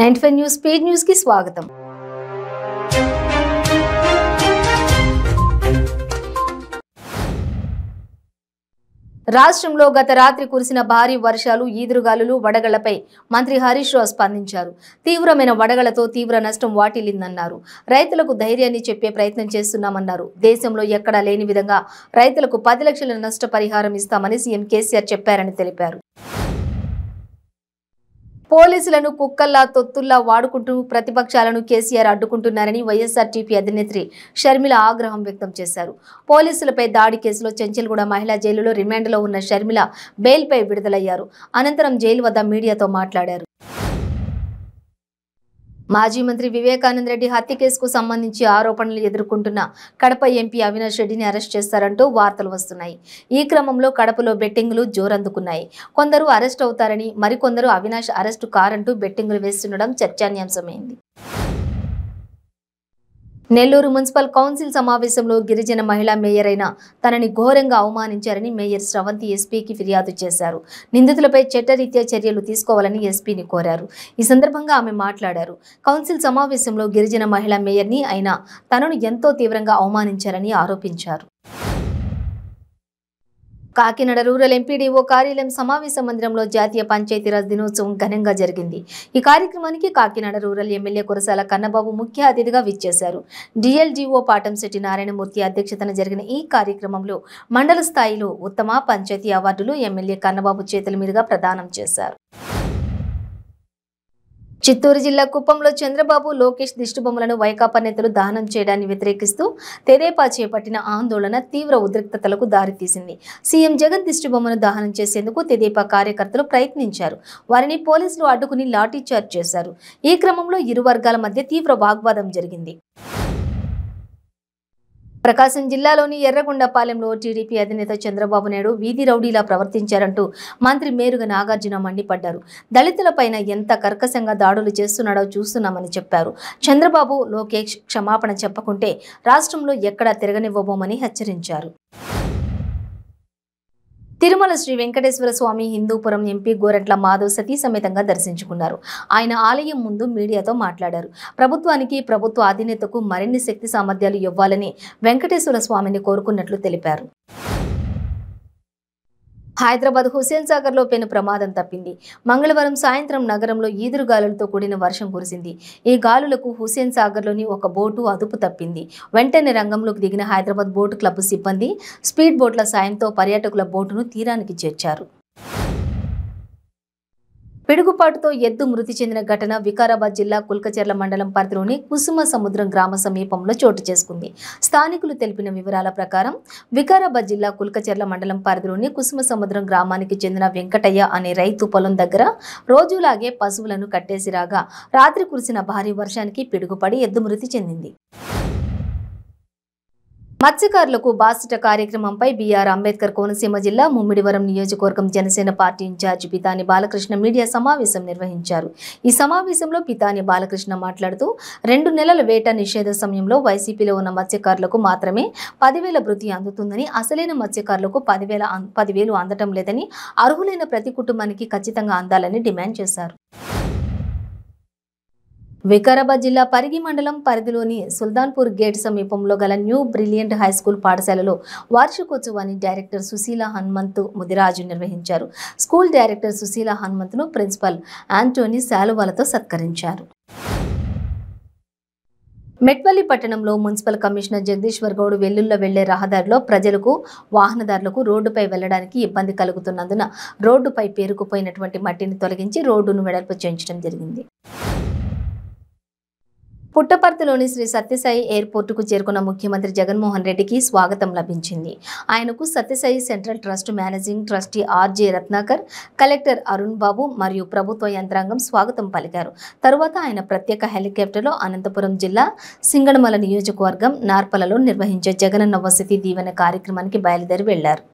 ninety five news పేడ్ న్యూస్కి స్వాగతం రాష్ట్రంలో గత రాత్రి కురిసిన భారీ వర్షాలు ఈదురుగాలులు వడగళ్లపై మంత్రి హరీష్ రావు స్పందించారు తీవ్రమైన వడగళ్లతో తీవ్ర నష్టం వాటిల్లిందన్నారు రైతులకు ధైర్యాన్ని చెప్పే ప్రయత్నం చేస్తున్నామన్నారు దేశంలో ఎక్కడా లేని విధంగా రైతులకు పది లక్షల నష్టపరిహారం ఇస్తామని సీఎం కేసీఆర్ చెప్పారని తెలిపారు పోలీసులను కుక్కల్లా తొత్తుల్లా వాడుకుంటూ ప్రతిపక్షాలను కేసీఆర్ అడ్డుకుంటున్నారని వైఎస్ఆర్టీపీ అధినేత్రి షర్మిల ఆగ్రహం వ్యక్తం చేశారు పోలీసులపై దాడి కేసులో చెంచల్గూడ మహిళా జైలులో రిమాండ్లో ఉన్న షర్మిల బెయిల్పై విడుదలయ్యారు అనంతరం జైలు వద్ద మీడియాతో మాట్లాడారు మాజీ మంత్రి వివేకానంద రెడ్డి హత్య కేసుకు సంబంధించి ఆరోపణలు ఎదుర్కొంటున్న కడప ఎంపీ అవినాష్ రెడ్డిని అరెస్ట్ చేస్తారంటూ వార్తలు వస్తున్నాయి ఈ క్రమంలో కడపలో బెట్టింగ్లు జోరందుకున్నాయి కొందరు అరెస్ట్ అవుతారని మరికొందరు అవినాష్ అరెస్టు కారంటూ బెట్టింగ్లు వేస్తుండడం చర్చానీయాంశమైంది నెల్లూరు మున్సిపల్ కౌన్సిల్ సమావేశంలో గిరిజన మహిళా మేయర్ అయిన తనని ఘోరంగా అవమానించారని మేయర్ స్రవంతి ఎస్పీకి ఫిర్యాదు చేశారు నిందితులపై చట్టరీత్యా చర్యలు తీసుకోవాలని ఎస్పీని కోరారు ఈ సందర్భంగా ఆమె మాట్లాడారు కౌన్సిల్ సమావేశంలో గిరిజన మహిళా మేయర్ని అయినా తనను ఎంతో తీవ్రంగా అవమానించారని ఆరోపించారు కాకినాడ రూరల్ ఎంపీడీఓ కార్యాలయం సమావేశ మందిరంలో జాతీయ పంచాయతీరాజ్ దినోత్సవం ఘనంగా జరిగింది ఈ కార్యక్రమానికి కాకినాడ రూరల్ ఎమ్మెల్యే కురసాల కన్నబాబు ముఖ్య అతిథిగా విచ్చేశారు డిఎల్జీఓ పాటంశెట్టి నారాయణమూర్తి అధ్యక్షతన జరిగిన ఈ కార్యక్రమంలో మండల స్థాయిలో ఉత్తమ పంచాయతీ అవార్డులు ఎమ్మెల్యే కన్నబాబు చేతుల మీదుగా ప్రదానం చేశారు చిత్తూరు జిల్లా కుప్పంలో చంద్రబాబు లోకేష్ దిష్టిబొమ్మలను వైకాపా నేతలు దానం చేయడాన్ని వ్యతిరేకిస్తూ తెదేపా చేపట్టిన ఆందోళన తీవ్ర ఉద్రిక్తతలకు దారితీసింది సీఎం జగన్ దిష్టిబొమ్మను దానం చేసేందుకు తెదేపా కార్యకర్తలు ప్రయత్నించారు వారిని పోలీసులు అడ్డుకుని లాఠీచార్జ్ చేశారు ఈ క్రమంలో ఇరు వర్గాల మధ్య తీవ్ర వాగ్వాదం జరిగింది ప్రకాశం జిల్లాలోని ఎర్రగొండపాలెంలో టీడీపీ అధినేత చంద్రబాబు నాయుడు వీధి రౌడీలా ప్రవర్తించారంటూ మంత్రి మేరుగ నాగార్జున మండిపడ్డారు దళితులపైన ఎంత కర్కశంగా దాడులు చేస్తున్నాడో చూస్తున్నామని చెప్పారు చంద్రబాబు లోకేష్ క్షమాపణ చెప్పకుంటే రాష్ట్రంలో ఎక్కడా తిరగనివ్వబోమని హెచ్చరించారు తిరుమల శ్రీ వెంకటేశ్వర స్వామి హిందూపురం ఎంపీ గోరంట్ల మాధవ్ సతీ సమేతంగా దర్శించుకున్నారు ఆయన ఆలయం ముందు మీడియాతో మాట్లాడారు ప్రభుత్వానికి ప్రభుత్వ అధినేతకు మరిన్ని శక్తి సామర్థ్యాలు ఇవ్వాలని వెంకటేశ్వర స్వామిని కోరుకున్నట్లు తెలిపారు హైదరాబాద్ హుసేన్ సాగర్లో పెను ప్రమాదం తప్పింది మంగళవారం సాయంత్రం నగరంలో ఈదురు గాలులతో కూడిన వర్షం కురిసింది ఈ గాలులకు హుసేన్ సాగర్లోని ఒక బోటు అదుపు తప్పింది వెంటనే రంగంలోకి దిగిన హైదరాబాద్ బోటు క్లబ్ సిబ్బంది స్పీడ్ బోట్ల సాయంతో పర్యాటకుల బోటును తీరానికి చేర్చారు పిడుగుపాటుతో ఎద్దు మృతి చెందిన ఘటన వికారాబాద్ జిల్లా కుల్కచెర్ల మండలం పరిధిలోని కుసుమ సముద్రం గ్రామ సమీపంలో చోటు చేసుకుంది స్థానికులు తెలిపిన వివరాల ప్రకారం వికారాబాద్ జిల్లా కుల్కచెర్ల మండలం పరిధిలోని కుసుమ సముద్రం గ్రామానికి చెందిన వెంకటయ్య అనే రైతు పొలం దగ్గర రోజులాగే పశువులను కట్టేసి రాగా రాత్రి కురిసిన భారీ వర్షానికి పిడుగుపడి ఎద్దు మృతి చెందింది మత్స్యకారులకు బాసిట కార్యక్రమంపై బీఆర్ అంబేద్కర్ కోనసీమ జిల్లా ముమ్మిడివరం నియోజకవర్గం Janasena party incharge Pithani Balakrishna media సమావేశం నిర్వహించారు ఈ సమావేశంలో పితాని బాలకృష్ణ మాట్లాడుతూ రెండు నెలల వేట నిషేధ సమయంలో వైసీపీలో ఉన్న మత్స్యకారులకు మాత్రమే పదివేల భృతి అందుతుందని అసలైన మత్స్యకారులకు పదివేల పదివేలు అందటం లేదని అర్హులైన ప్రతి కుటుంబానికి ఖచ్చితంగా అందాలని డిమాండ్ చేశారు వికారాబాద్ జిల్లా పరిగి మండలం పరిధిలోని సుల్తాన్పూర్ గేట్ సమీపంలో గల న్యూ బ్రిలియంట్ హై స్కూల్ పాఠశాలలో వార్షికోత్సవాన్ని డైరెక్టర్ సుశీల హనుమంత్ ముదిరాజు నిర్వహించారు స్కూల్ డైరెక్టర్ సుశీల ను ప్రిన్సిపల్ ఆంటోనీ శాలువాలతో సత్కరించారు మెట్వల్లి పట్టణంలో మున్సిపల్ కమిషనర్ జగదీశ్వర్ గౌడ్ వెల్లుల్లో వెళ్లే రహదారిలో ప్రజలకు వాహనదారులకు రోడ్డుపై వెళ్లడానికి ఇబ్బంది కలుగుతున్నందున రోడ్డుపై పేరుకుపోయినటువంటి మట్టిని తొలగించి రోడ్డును వెడల్పు చేయించడం జరిగింది పుట్టపర్తిలోని శ్రీ సత్యసాయి ఎయిర్పోర్టుకు చేరుకున్న ముఖ్యమంత్రి జగన్మోహన్ రెడ్డికి స్వాగతం లభించింది ఆయనకు Sathya Sai central trust managing trustee RJ Ratnakar collector Arun Babu మరియు ప్రభుత్వ యంత్రాంగం స్వాగతం పలికారు తరువాత ఆయన ప్రత్యేక హెలికాప్టర్లో అనంతపురం జిల్లా సింగడమల నియోజకవర్గం నార్పలలో నిర్వహించే జగనన్న వసతి దీవెన కార్యక్రమానికి బయలుదేరి వెళ్లారు